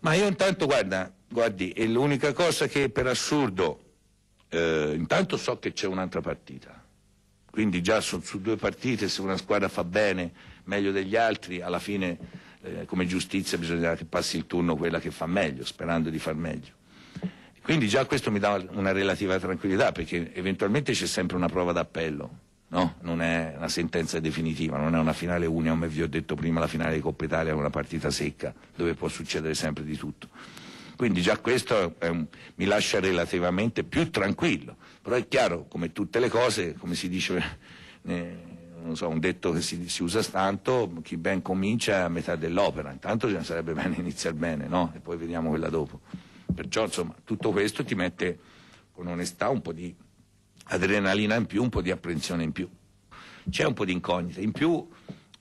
Ma io intanto, guarda, guardi, è l'unica cosa che per assurdo, eh, intanto so che c'è un'altra partita. Quindi già sono su due partite, se una squadra fa bene, meglio degli altri, alla fine eh, come giustizia bisognerà che passi il turno quella che fa meglio, sperando di far meglio. Quindi già questo mi dà una relativa tranquillità, perché eventualmente c'è sempre una prova d'appello No, non è una sentenza definitiva, non è una finale unica, come vi ho detto prima, la finale di Coppa Italia è una partita secca, dove può succedere sempre di tutto. Quindi già questo un, mi lascia relativamente più tranquillo, però è chiaro, come tutte le cose, come si dice, eh, so, un detto che si, si, usa tanto, chi ben comincia è a metà dell'opera, intanto sarebbe bene iniziare bene, no? E poi vediamo quella dopo. Perciò, insomma, tutto questo ti mette con onestà un po' di adrenalina in più, un po' di apprensione in più. C'è un po' di incognita, in più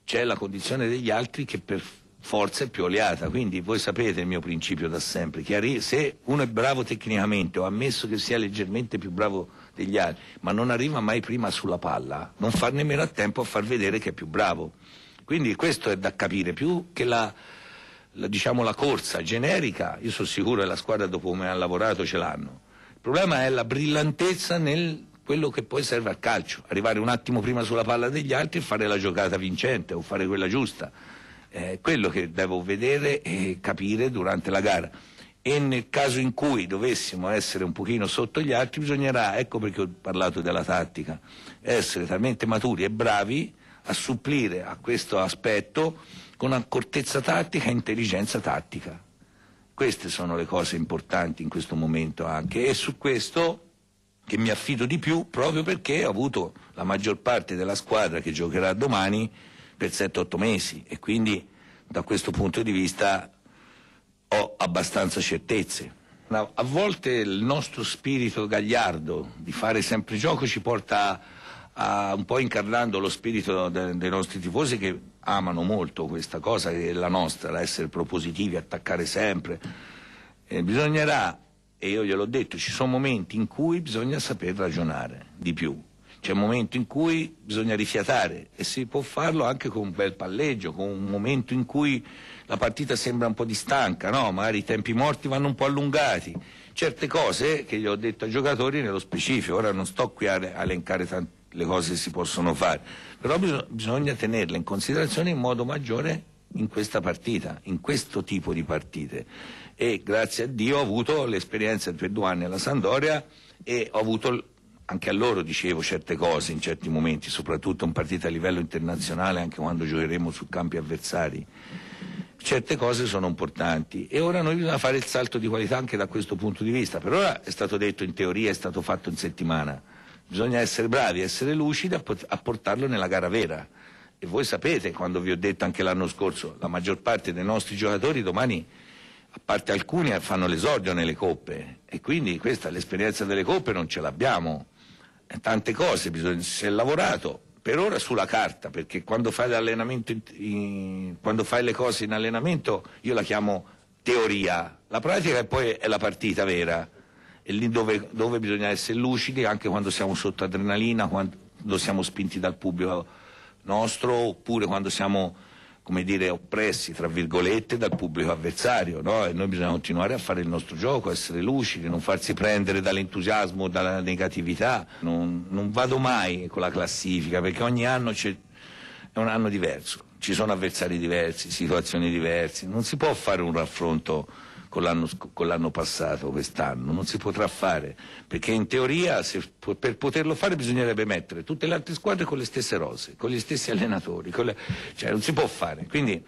c'è la condizione degli altri che per forza è più oleata, quindi voi sapete il mio principio da sempre, che se uno è bravo tecnicamente o ammesso che sia leggermente più bravo degli altri, ma non arriva mai prima sulla palla, non fa nemmeno a tempo a far vedere che è più bravo. Quindi questo è da capire più che la, la, diciamo, la corsa generica, io sono sicuro che la squadra dopo come ha lavorato ce l'hanno. Il problema è la brillantezza nel quello che poi serve al calcio, arrivare un attimo prima sulla palla degli altri e fare la giocata vincente o fare quella giusta. Eh, quello che devo vedere e capire durante la gara. E nel caso in cui dovessimo essere un pochino sotto gli altri, bisognerà, ecco perché ho parlato della tattica, essere talmente maturi e bravi a supplire a questo aspetto con accortezza tattica e intelligenza tattica. Queste sono le cose importanti in questo momento anche e su questo che mi affido di più proprio perché ho avuto la maggior parte della squadra che giocherà domani per 7-8 mesi e quindi da questo punto di vista ho abbastanza certezze. A volte il nostro spirito gagliardo di fare sempre gioco ci porta a, a un po' incarnando lo spirito de, dei nostri tifosi che amano molto questa cosa che è la nostra, l'essere propositivi, attaccare sempre. E eh, bisognerà e io gliel'ho detto, ci sono momenti in cui bisogna saper ragionare di più. C'è un momento in cui bisogna rifiatare e si può farlo anche con un bel palleggio, con un momento in cui la partita sembra un po' di stanca, no? magari i tempi morti vanno un po' allungati. Certe cose che gli ho detto ai giocatori nello specifico, ora non sto qui a elencare le cose che si possono fare, però bisogna tenerle in considerazione in modo maggiore in questa partita, in questo tipo di partite. E grazie a Dio ho avuto l'esperienza per due anni alla Sandoria e ho avuto anche a loro dicevo certe cose in certi momenti, soprattutto in partita a livello internazionale, anche quando giocheremo su campi avversari. Certe cose sono importanti e ora noi bisogna fare il salto di qualità anche da questo punto di vista. Per ora è stato detto in teoria, è stato fatto in settimana. Bisogna essere bravi, essere lucidi a portarlo nella gara vera. E voi sapete, quando vi ho detto anche l'anno scorso, la maggior parte dei nostri giocatori domani, a parte alcuni, fanno l'esordio nelle coppe e quindi questa l'esperienza delle coppe non ce l'abbiamo. Tante cose, bisogna, si è lavorato, per ora sulla carta, perché quando fai, in, quando fai, le cose in allenamento io la chiamo teoria, la pratica è poi è la partita vera, è lì dove, dove bisogna essere lucidi anche quando siamo sotto adrenalina, quando siamo spinti dal pubblico nostro oppure quando siamo come dire, oppressi, tra virgolette, dal pubblico avversario, no? E noi bisogna continuare a fare il nostro gioco, essere lucidi, non farsi prendere dall'entusiasmo o dalla negatività. Non, non, vado mai con la classifica, perché ogni anno è un anno diverso, ci sono avversari diversi, situazioni diverse, non si può fare un raffronto con l'anno, con l'anno passato, quest'anno, non si potrà fare, perché in teoria se, per poterlo fare bisognerebbe mettere tutte le altre squadre con le stesse rose, con gli stessi allenatori, le, cioè non si può fare. Quindi,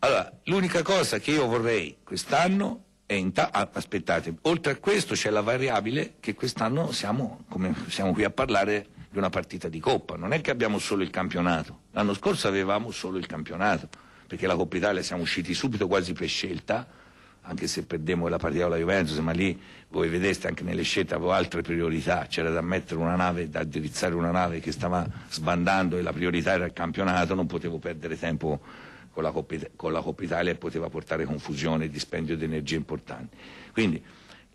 allora, l'unica cosa che io vorrei quest'anno è in ta- aspettate, oltre a questo c'è la variabile che quest'anno siamo, come siamo qui a parlare di una partita di coppa, non è che abbiamo solo il campionato, l'anno scorso avevamo solo il campionato, perché la Coppa Italia siamo usciti subito quasi per scelta, anche se perdemmo la partita con la Juventus, ma lì voi vedeste anche nelle scelte avevo altre priorità, c'era da mettere una nave, da addirizzare una nave che stava sbandando e la priorità era il campionato, non potevo perdere tempo con la Coppa, con la Coppa Italia e poteva portare confusione e dispendio di energie importanti. Quindi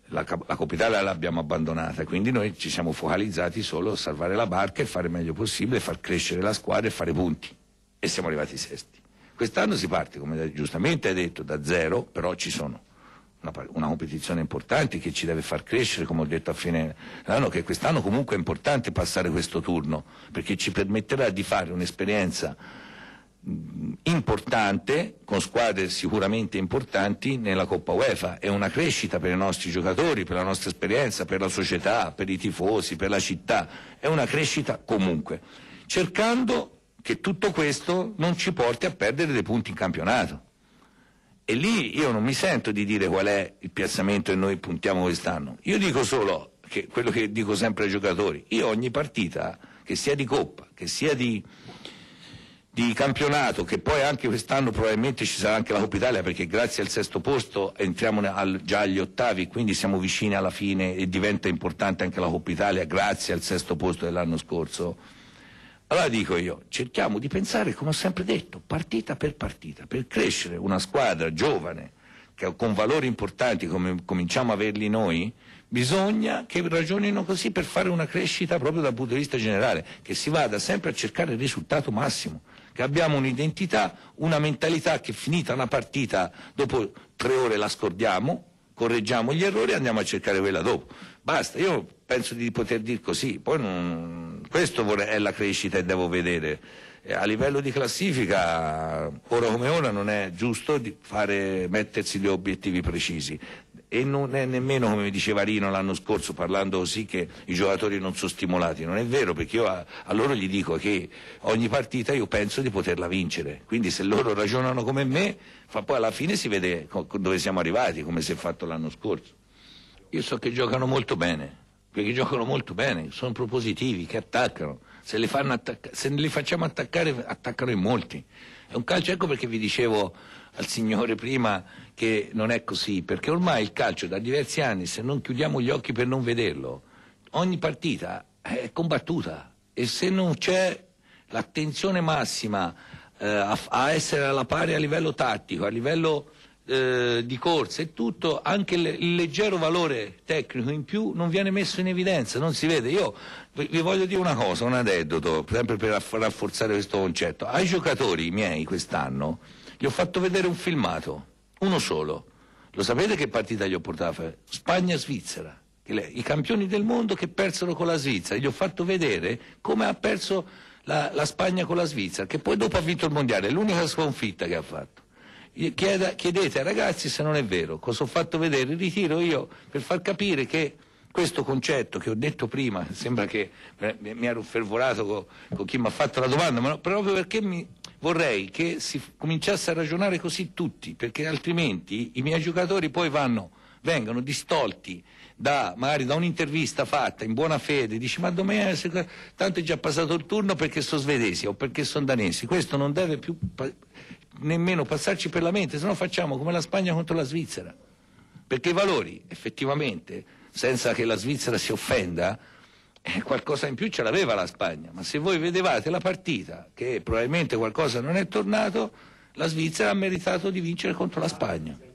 la, la Coppa Italia l'abbiamo abbandonata, quindi noi ci siamo focalizzati solo a salvare la barca e fare il meglio possibile, far crescere la squadra e fare punti. E siamo arrivati sesti. Quest'anno si parte, come giustamente hai detto, da zero, però ci sono una, una, competizione importante che ci deve far crescere, come ho detto a fine anno, che quest'anno comunque è importante passare questo turno, perché ci permetterà di fare un'esperienza importante, con squadre sicuramente importanti nella Coppa UEFA. È una crescita per i nostri giocatori, per la nostra esperienza, per la società, per i tifosi, per la città. È una crescita comunque. Cercando che tutto questo non ci porti a perdere dei punti in campionato. E lì io non mi sento di dire qual è il piazzamento che noi puntiamo quest'anno. Io dico solo che quello che dico sempre ai giocatori, io ogni partita, che sia di coppa, che sia di, di campionato, che poi anche quest'anno probabilmente ci sarà anche la Coppa Italia perché grazie al sesto posto entriamo al, già agli ottavi, quindi siamo vicini alla fine e diventa importante anche la Coppa Italia grazie al sesto posto dell'anno scorso allora dico io, cerchiamo di pensare, come ho sempre detto, partita per partita, per crescere una squadra giovane, con valori importanti come cominciamo a averli noi, bisogna che ragionino così per fare una crescita proprio dal punto di vista generale, che si vada sempre a cercare il risultato massimo, che abbiamo un'identità, una mentalità che finita una partita dopo tre ore la scordiamo, correggiamo gli errori e andiamo a cercare quella dopo. Basta, io penso di poter dire così, poi non questo è la crescita che devo vedere. A livello di classifica, ora come ora, non è giusto fare, mettersi gli obiettivi precisi e non è nemmeno come diceva Rino l'anno scorso parlando così che i giocatori non sono stimolati, non è vero perché io a, a, loro gli dico che ogni partita io penso di poterla vincere, quindi se loro ragionano come me, fa, poi alla fine si vede dove siamo arrivati, come si è fatto l'anno scorso. Io so che giocano molto bene, perché giocano molto bene, sono propositivi, che attaccano. Se li, attacca- se li, facciamo attaccare, attaccano in molti. È un calcio, ecco perché vi dicevo al signore prima che non è così, perché ormai il calcio da diversi anni, se non chiudiamo gli occhi per non vederlo, ogni partita è combattuta e se non c'è l'attenzione massima eh, a, a essere alla pari a livello tattico, a livello eh, di corsa e tutto, anche il, il leggero valore tecnico in più non viene messo in evidenza, non si vede. Io vi voglio dire una cosa, un aneddoto, sempre per rafforzare questo concetto. Ai giocatori miei quest'anno gli ho fatto vedere un filmato, uno solo. Lo sapete che partita gli ho portato a fare? Spagna-Svizzera i campioni del mondo che persero con la Svizzera, gli ho fatto vedere come ha perso la, la Spagna con la Svizzera, che poi dopo ha vinto il mondiale, è l'unica sconfitta che ha fatto. Chieda, chiedete ai ragazzi se non è vero, cosa ho fatto vedere, ritiro io per far capire che questo concetto che ho detto prima, sembra che mi ero fervorato con, con chi mi ha fatto la domanda, ma proprio perché mi, vorrei che si cominciasse a ragionare così tutti, perché altrimenti i miei giocatori poi vanno, vengono distolti da, magari da un'intervista fatta in buona fede, dici ma domenica eh, tanto è già passato il turno perché sono svedesi o perché sono danesi, questo non deve più nemmeno passarci per la mente, se no facciamo come la Spagna contro la Svizzera. Perché i valori, effettivamente, senza che la Svizzera si offenda, eh, qualcosa in più ce l'aveva la Spagna, ma se voi vedevate la partita, che probabilmente qualcosa non è tornato, la Svizzera ha meritato di vincere contro la Spagna.